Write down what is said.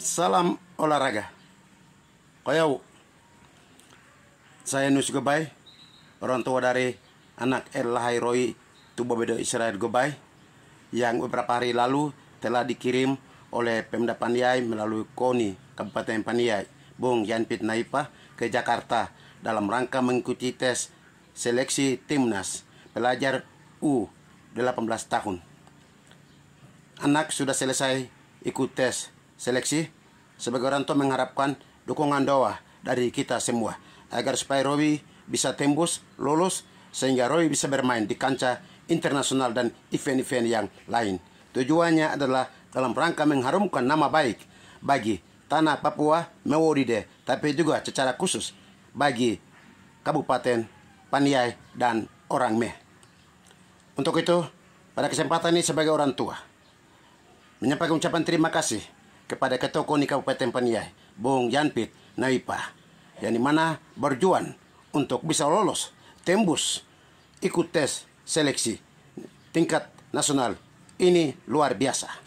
salam olahraga koyau saya nus gobay orang tua dari anak El Lahai Roy Bedo Israel gobay yang beberapa hari lalu telah dikirim oleh Pemda paniai melalui KONI Kabupaten paniai Bung Yanpit Naipa ke Jakarta dalam rangka mengikuti tes seleksi timnas pelajar U 18 tahun. Anak sudah selesai ikut tes seleksi sebagai orang tua mengharapkan dukungan doa dari kita semua agar supaya Robi bisa tembus lulus sehingga Robi bisa bermain di kancah internasional dan event-event yang lain. Tujuannya adalah dalam rangka mengharumkan nama baik bagi tanah Papua Mewodide, tapi juga secara khusus bagi Kabupaten Paniai dan orang Meh. Untuk itu, pada kesempatan ini sebagai orang tua, menyampaikan ucapan terima kasih kepada Ketua KONI Kabupaten Paniai, Bung Yanpit Naipa, yang dimana berjuang untuk bisa lolos, tembus, ikut tes seleksi tingkat nasional. Ini luar biasa.